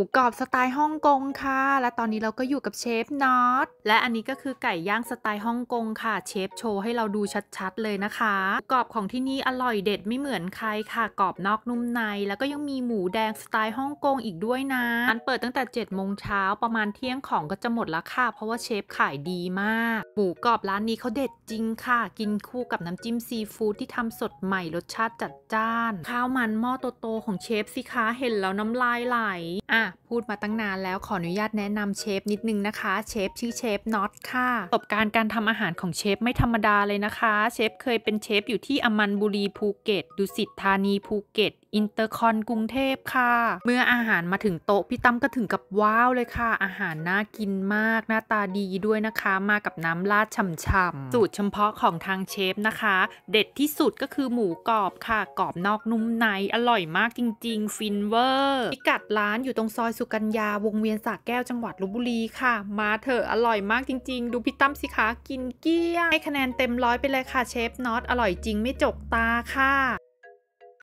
มูกรอบสไตล์ฮ่องกงค่ะ และตอนนี้เราก็อยู่กับเชฟน็อต และอันนี้ก็คือไก่ย่างสไตล์ฮ่องกงค่ะ เชฟโชว์ให้เราดูชัด ๆ เลยนะคะ กรอบของที่นี่อร่อยเด็ดไม่เหมือนใครค่ะ กรอบนอกนุ่มใน แล้วก็ยังมีหมูแดงสไตล์ฮ่องกงอีกด้วยนะร้าน เปิดตั้งแต่7จ็ดโมงเช้าประมาณเที่ยงของก็จะหมดแล้วค่ะ เพราะว่าเชฟขายดีมากหมูกรอบร้านนี้เขาเด็ดจริงค่ะ กินคู่กับน้ำจิ้มซีฟู้ดที่ทำสดใหม่รสชาติจัดจ้าน ข้าวมันหม้อโตๆของเชฟสิคะ เห็นแล้วน้ำลายไหลอ่ะพูดมาตั้งนานแล้วขออนุญาตแนะนำเชฟนิดนึงนะคะ เชฟชื่อเชฟน็อตค่ะประสบการณ์การทำอาหารของเชฟไม่ธรรมดาเลยนะคะ เชฟเคยเป็นเชฟอยู่ที่อมันบุรีภูเก็ตดุสิตธานีภูเก็ตอินเตอร์คอนกรุงเทพค่ะ เมื่ออาหารมาถึงโต๊ะพี่ตั้มก็ถึงกับว้าวเลยค่ะ อาหารน่ากินมากหน้าตาดีด้วยนะคะ มากับน้ำราดฉ่ำๆ สูตรเฉพาะของทางเชฟนะคะ เด็ดที่สุดก็คือหมูกรอบค่ะ กรอบนอกนุ่มในอร่อยมากจริงๆ ฟินเวอร์ พิกัดร้านอยู่ตรงซอยสุกัญญา วงเวียนสระแก้วจังหวัดลบบุรีค่ะ มาเถอะอร่อยมากจริง ๆ ดูพี่ตั้มสิคะ กินเกี้ยให้คะแนนเต็มร้อยไปเลยค่ะเชฟน็อตอร่อยจริงไม่จกตาค่ะ